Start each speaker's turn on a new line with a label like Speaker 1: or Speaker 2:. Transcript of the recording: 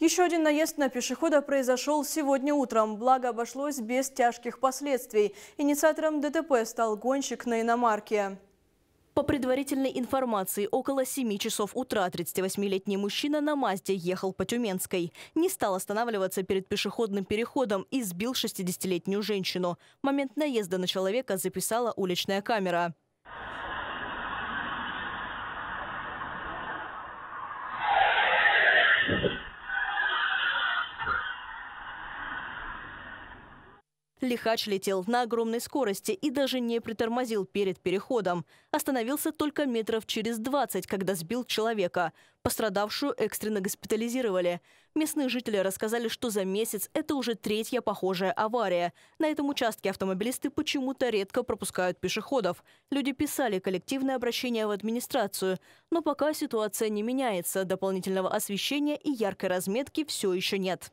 Speaker 1: Еще один наезд на пешехода произошел сегодня утром, благо обошлось без тяжких последствий. Инициатором ДТП стал гонщик на иномарке. По предварительной информации, около 7 часов утра 38-летний мужчина на «Мазде» ехал по Тюменской. Не стал останавливаться перед пешеходным переходом и сбил 60-летнюю женщину. Момент наезда на человека записала уличная камера. Лихач летел на огромной скорости и даже не притормозил перед переходом. Остановился только метров через 20, когда сбил человека. Пострадавшую экстренно госпитализировали. Местные жители рассказали, что за месяц это уже третья похожая авария. На этом участке автомобилисты почему-то редко пропускают пешеходов. Люди писали коллективное обращение в администрацию. Но пока ситуация не меняется, дополнительного освещения и яркой разметки все еще нет.